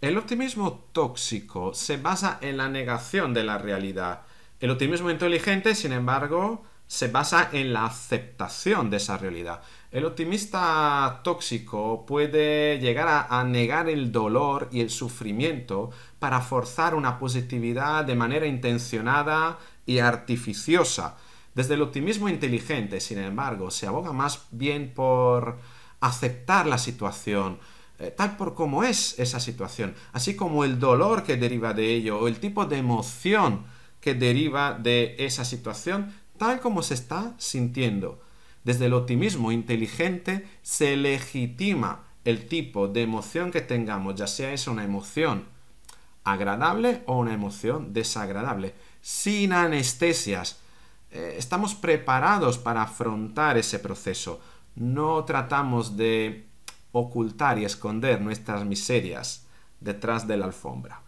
El optimismo tóxico se basa en la negación de la realidad. El optimismo inteligente, sin embargo, se basa en la aceptación de esa realidad. El optimista tóxico puede llegar a, negar el dolor y el sufrimiento para forzar una positividad de manera intencionada y artificiosa. Desde el optimismo inteligente, sin embargo, se aboga más bien por aceptar la situación, eh, tal por como es esa situación, así como el dolor que deriva de ello o el tipo de emoción que deriva de esa situación, tal como se está sintiendo. Desde el optimismo inteligente se legitima el tipo de emoción que tengamos, ya sea es una emoción agradable o una emoción desagradable, sin anestesias. Eh, estamos preparados para afrontar ese proceso. No tratamos de ocultar y esconder nuestras miserias detrás de la alfombra.